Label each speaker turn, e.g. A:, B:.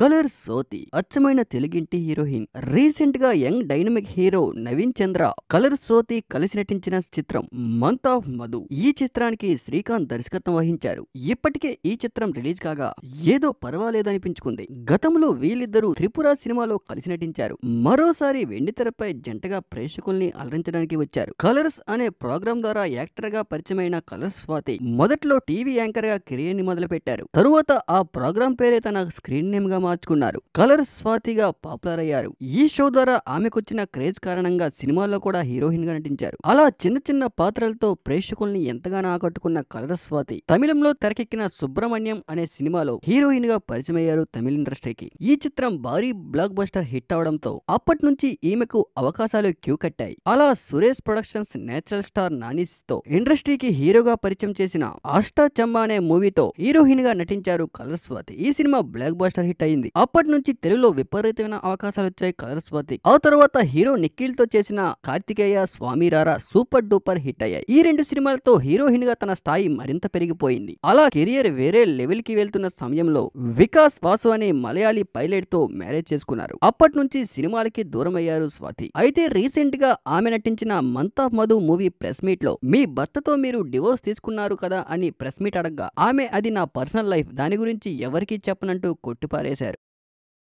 A: colour Swathi అచ్చమైన తెలుగింటి heroine recent గా young dynamic hero Naveen Chandra colour Swathi కలిసి నటించిన చిత్రం మంత్ ఆఫ్ మధు ఈ చిత్రానికి శ్రీకాంత్ దర్శకత్వం వహించారు ఇప్పటికే ఈ చిత్రం రిలీజ్ కాగా ఏదో పర్వాలేదనిపించుకుంది గతంలో వీళ్ళిద్దరూ త్రిపుర సినిమాలో కలిసి నటించారు మరోసారి వెండితెరపై జంటగా ప్రేక్షకుల్ని అలరించడానికి వచ్చారు కలర్స్ అనే ప్రోగ్రాం ద్వారా యాక్టర్ గా పరిచయమైన కలర్స్ స్వాతి మొదట్లో టీవీ యాంకర్ గా కెరియర్ ని మొదలుపెట్టారు తరువాత ఆ ప్రోగ్రాం పేరే తన స్క్రీన్ నేమ్ గా మార్చుకున్నారు కలర్ స్వాతిగా పాపులర్ అయ్యారు ఈ షో ద్వారా ఆమెకొచ్చిన క్రేజ్ కారణంగా సినిమాల్లో కూడా హీరోయిన్ గా నటించారు అలా చిన్న చిన్న పాత్రలతో ప్రేక్షకుల్ని ఎంతగానో ఆకట్టుకున్న కలర్ స్వాతి తమిళంలో తెరకెక్కిన సుబ్రహ్మణ్యం అనే సినిమాలో హీరోయిన్ గా పరిచయమయ్యారు తమిళ ఇండస్ట్రీకి ఈ చిత్రం భారీ బ్లాక్ బస్టర్ హిట్ అవడంతో అప్పటి నుంచి ఈమెకు అవకాశాలు క్యూ కట్టాయి అలా Suresh productions natural star Nani's తో ఇండస్ట్రీకి హీరోగా పరిచయం చేసిన ఆష్టా చమ్మ అనే మూవీతో హీరోయిన్ గా నటించారు కలర్ స్వాతి ఈ సినిమా బ్లాక్ బస్టర్ హిట్ అయ్యి అయింది అప్పటి నుంచి తెలుగులో విపరీతమైన అవకాశాలు వచ్చాయి స్వాతి ఆ తర్వాత హీరో నిఖిల్ తో చేసిన కార్తికేయ స్వామి రారా సూపర్ డూపర్ హిట్ అయ్యాయి ఈ రెండు సినిమాలతో హీరోయిన్ గా తన స్థాయి మరింత పెరిగిపోయింది అలా కెరియర్ వేరే లెవెల్ కి వెళ్తున్న సమయంలో వికాస్ వాసు అనే మలయాళీ పైలట్ తో మ్యారేజ్ చేసుకున్నారు అప్పటి నుంచి సినిమాలకి దూరం అయ్యారు స్వాతి అయితే రీసెంట్ గా ఆమె నటించిన month of Madhu movie press meet లో మీ భర్తతో మీరు డివోర్స్ తీసుకున్నారు కదా అని ప్రెస్ మీట్ అడగ్గా ఆమె అది నా పర్సనల్ లైఫ్ దాని గురించి ఎవరికీ చెప్పనంటూ కొట్టిపారేశారు